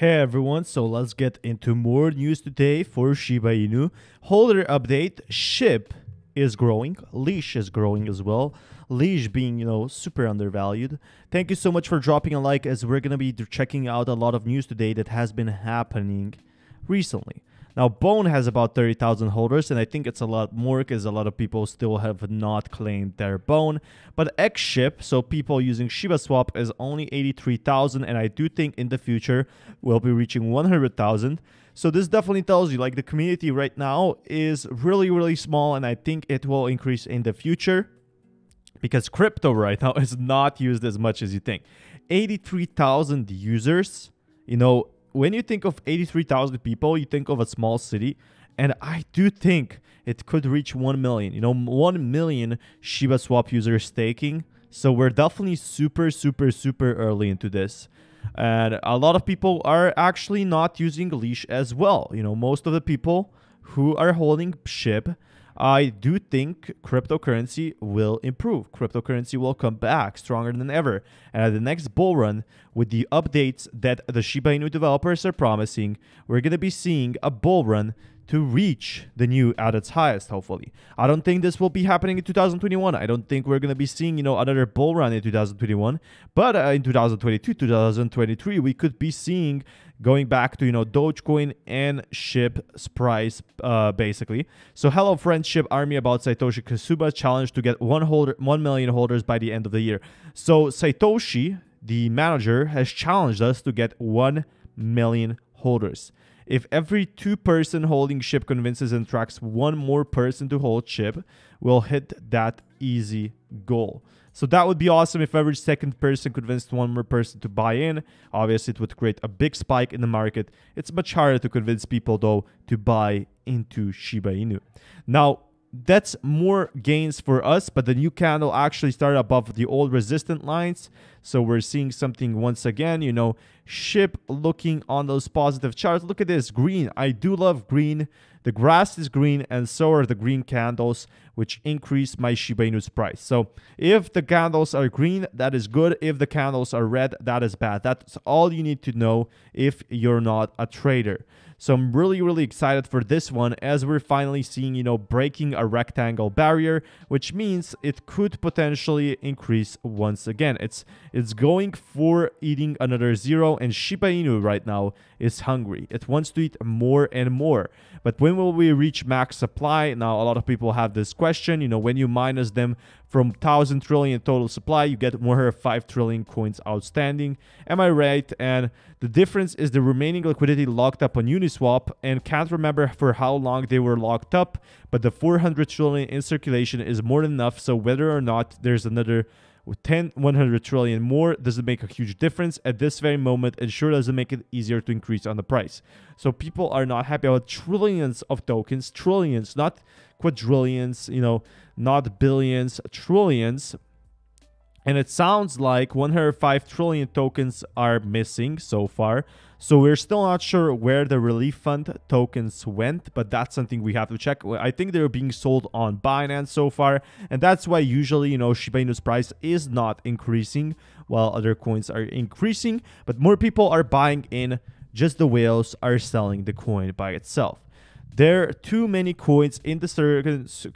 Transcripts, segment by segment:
Hey everyone, so let's get into more news today for Shiba Inu. Holder update, Ship is growing, Leash is growing as well. Leash being, you know, super undervalued. Thank you so much for dropping a like as we're going to be checking out a lot of news today that has been happening recently. Now, Bone has about 30,000 holders, and I think it's a lot more because a lot of people still have not claimed their Bone. But XShip, so people using Shiba Swap, is only 83,000, and I do think in the future we'll be reaching 100,000. So this definitely tells you like the community right now is really, really small, and I think it will increase in the future because crypto right now is not used as much as you think. 83,000 users, you know, when you think of 83,000 people, you think of a small city. And I do think it could reach 1 million. You know, 1 million Shiba Swap users staking. So we're definitely super, super, super early into this. And a lot of people are actually not using Leash as well. You know, most of the people who are holding SHIB I do think cryptocurrency will improve. Cryptocurrency will come back stronger than ever. And at the next bull run, with the updates that the Shiba Inu developers are promising, we're going to be seeing a bull run to reach the new at its highest, hopefully. I don't think this will be happening in 2021. I don't think we're going to be seeing, you know, another bull run in 2021. But uh, in 2022, 2023, we could be seeing going back to, you know, Dogecoin and ship price, uh, basically. So Hello Friendship Army about Satoshi Kasuba challenge to get one, holder, 1 million holders by the end of the year. So Satoshi, the manager, has challenged us to get 1 million holders. If every two person holding ship convinces and tracks one more person to hold ship, we'll hit that easy goal. So that would be awesome if every second person convinced one more person to buy in. Obviously, it would create a big spike in the market. It's much harder to convince people, though, to buy into Shiba Inu. Now, that's more gains for us, but the new candle actually started above the old resistant lines. So we're seeing something once again, you know, ship looking on those positive charts. Look at this green. I do love green. The grass is green and so are the green candles, which increase my Shiba Inu's price. So if the candles are green, that is good. If the candles are red, that is bad. That's all you need to know if you're not a trader. So I'm really, really excited for this one as we're finally seeing, you know, breaking a rectangle barrier, which means it could potentially increase once again. It's it's going for eating another zero, and Shiba Inu right now is hungry. It wants to eat more and more. But when will we reach max supply? Now, a lot of people have this question. You know, when you minus them from 1,000 trillion total supply, you get more 5 trillion coins outstanding. Am I right? And the difference is the remaining liquidity locked up on Uniswap and can't remember for how long they were locked up, but the 400 trillion in circulation is more than enough. So whether or not there's another with 10, 100 trillion more, does it make a huge difference? At this very moment, and sure doesn't make it easier to increase on the price. So people are not happy about trillions of tokens, trillions, not quadrillions, you know, not billions, trillions and it sounds like 105 trillion tokens are missing so far. So we're still not sure where the relief fund tokens went, but that's something we have to check. I think they're being sold on Binance so far, and that's why usually, you know, Shiba Inu's price is not increasing while other coins are increasing, but more people are buying in, just the whales are selling the coin by itself. There are too many coins in the cir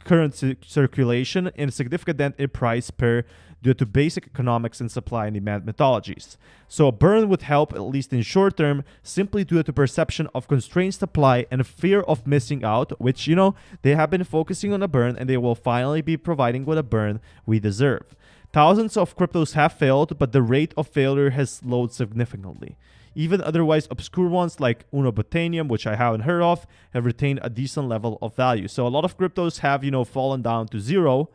current circulation and a significant dent in price per due to basic economics and supply and demand mythologies. So a burn would help, at least in short term, simply due to perception of constrained supply and fear of missing out, which, you know, they have been focusing on a burn and they will finally be providing what a burn we deserve. Thousands of cryptos have failed, but the rate of failure has slowed significantly. Even otherwise obscure ones like Uno Botanium, which I haven't heard of, have retained a decent level of value. So a lot of cryptos have, you know, fallen down to zero,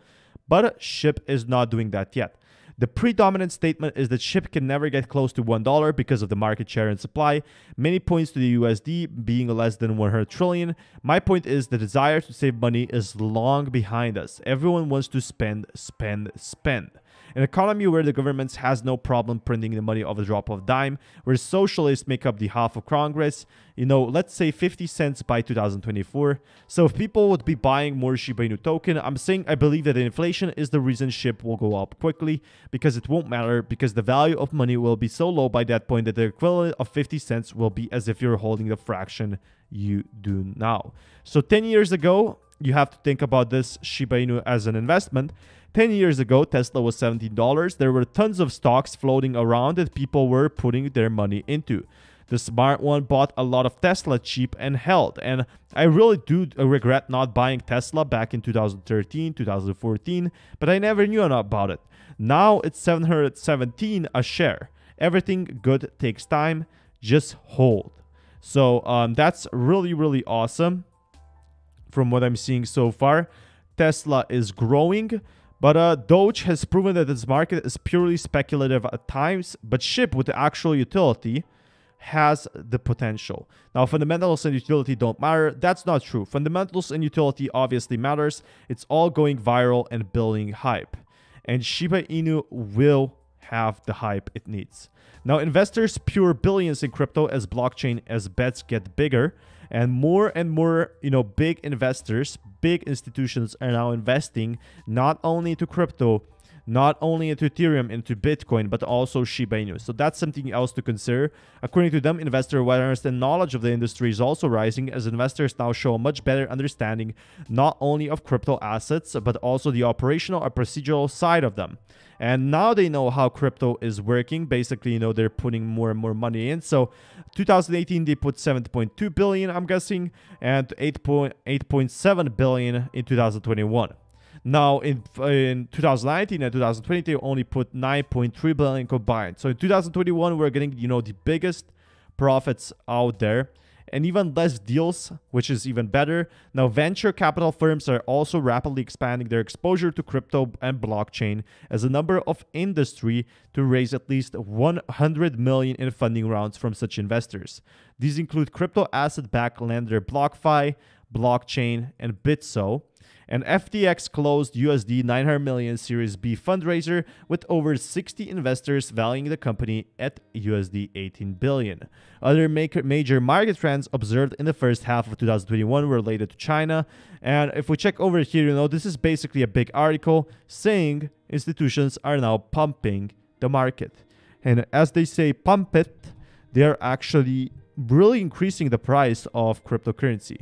but SHIP is not doing that yet. The predominant statement is that SHIP can never get close to $1 because of the market share and supply. Many points to the USD being less than 100 trillion. My point is the desire to save money is long behind us. Everyone wants to spend, spend, spend. An economy where the government has no problem printing the money of a drop of dime, where socialists make up the half of Congress, you know, let's say 50 cents by 2024. So if people would be buying more Shiba Inu token, I'm saying I believe that inflation is the reason SHIB will go up quickly because it won't matter because the value of money will be so low by that point that the equivalent of 50 cents will be as if you're holding the fraction you do now. So 10 years ago, you have to think about this Shiba Inu as an investment. 10 years ago, Tesla was $17. There were tons of stocks floating around that people were putting their money into. The smart one bought a lot of Tesla cheap and held. And I really do regret not buying Tesla back in 2013, 2014, but I never knew about it. Now it's 717 a share. Everything good takes time. Just hold. So um, that's really, really awesome from what I'm seeing so far. Tesla is growing. But uh, Doge has proven that this market is purely speculative at times, but SHIP with the actual utility has the potential. Now, fundamentals and utility don't matter. That's not true. Fundamentals and utility obviously matters. It's all going viral and building hype. And Shiba Inu will have the hype it needs. Now, investors pure billions in crypto as blockchain as bets get bigger. And more and more, you know, big investors, big institutions are now investing not only into crypto, not only into Ethereum, into Bitcoin, but also Shiba Inu. So that's something else to consider. According to them, investor awareness and knowledge of the industry is also rising as investors now show a much better understanding not only of crypto assets, but also the operational or procedural side of them. And now they know how crypto is working. Basically, you know, they're putting more and more money in. So 2018, they put 7.2 billion, I'm guessing, and 8.7 billion in 2021. Now in in 2019 and 2020 they only put 9.3 billion combined. So in 2021 we're getting you know the biggest profits out there and even less deals, which is even better. Now, venture capital firms are also rapidly expanding their exposure to crypto and blockchain as a number of industry to raise at least 100 million in funding rounds from such investors. These include crypto asset-backed lender BlockFi, Blockchain, and Bitso and FTX closed USD 900 million Series B fundraiser with over 60 investors valuing the company at USD 18 billion. Other major market trends observed in the first half of 2021 were related to China, and if we check over here, you know, this is basically a big article saying institutions are now pumping the market. And as they say pump it, they're actually really increasing the price of cryptocurrency.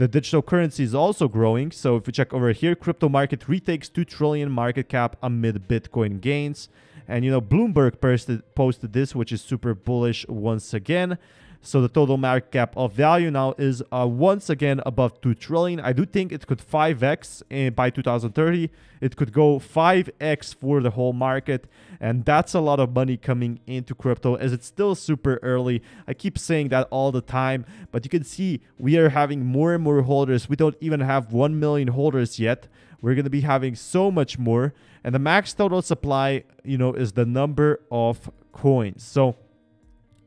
The digital currency is also growing. So if we check over here, crypto market retakes 2 trillion market cap amid Bitcoin gains. And you know, Bloomberg posted, posted this, which is super bullish once again. So the total market cap of value now is uh, once again above 2 trillion. I do think it could 5x eh, by 2030. It could go 5x for the whole market. And that's a lot of money coming into crypto as it's still super early. I keep saying that all the time, but you can see we are having more and more holders. We don't even have 1 million holders yet we're going to be having so much more and the max total supply you know is the number of coins so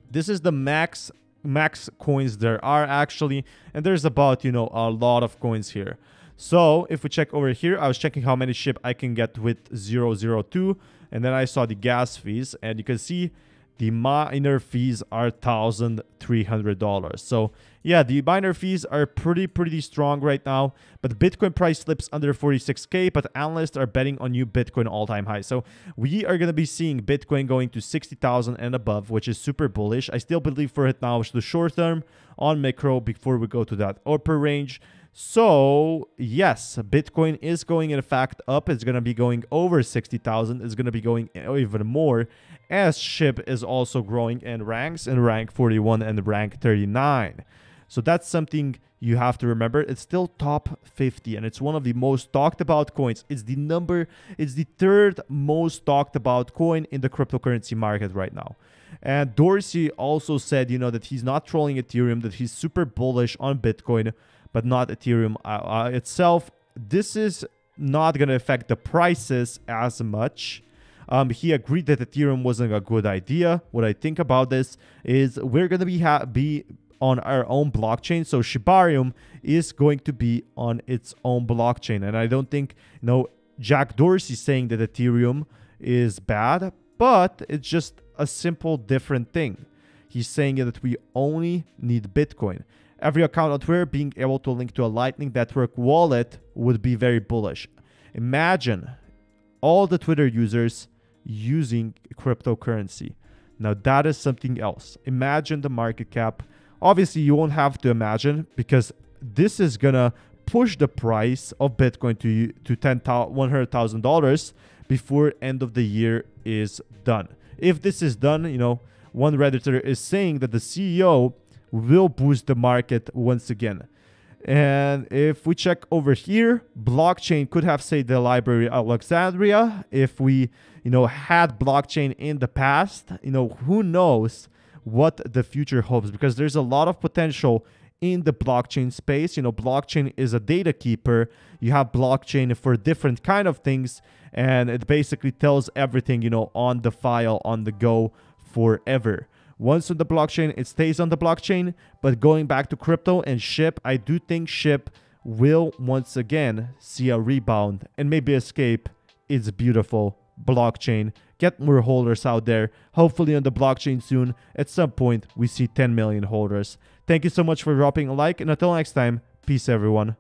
this is the max max coins there are actually. And there's about, you know, a lot of coins here. So if we check over here, I was checking how many ship I can get with 002. And then I saw the gas fees and you can see the minor fees are $1,300. So yeah, the miner fees are pretty, pretty strong right now, but Bitcoin price slips under 46K, but analysts are betting on new Bitcoin all-time high. So we are going to be seeing Bitcoin going to 60,000 and above, which is super bullish. I still believe for it now, the short term on macro before we go to that upper range. So, yes, Bitcoin is going in fact up. It's going to be going over 60,000. It's going to be going even more as SHIB is also growing in ranks in rank 41 and rank 39. So that's something you have to remember. It's still top 50 and it's one of the most talked about coins. It's the number, it's the third most talked about coin in the cryptocurrency market right now. And Dorsey also said, you know, that he's not trolling Ethereum, that he's super bullish on Bitcoin, but not Ethereum uh, uh itself. This is not going to affect the prices as much. Um, he agreed that Ethereum wasn't a good idea. What I think about this is we're going to be, be on our own blockchain. So Shibarium is going to be on its own blockchain. And I don't think, you know, Jack Dorsey saying that Ethereum is bad, but it's just a simple different thing. He's saying that we only need Bitcoin. Every account on Twitter being able to link to a Lightning Network wallet would be very bullish. Imagine all the Twitter users using cryptocurrency. Now, that is something else. Imagine the market cap Obviously, you won't have to imagine because this is gonna push the price of Bitcoin to to ten hundred thousand dollars before end of the year is done. If this is done, you know one redditor is saying that the CEO will boost the market once again. And if we check over here, blockchain could have saved the library of Alexandria. If we, you know, had blockchain in the past, you know, who knows what the future holds because there's a lot of potential in the blockchain space. You know, blockchain is a data keeper. You have blockchain for different kind of things, and it basically tells everything, you know, on the file, on the go forever. Once on the blockchain, it stays on the blockchain. But going back to crypto and ship, I do think ship will once again see a rebound and maybe escape its beautiful blockchain get more holders out there. Hopefully on the blockchain soon, at some point we see 10 million holders. Thank you so much for dropping a like and until next time, peace everyone.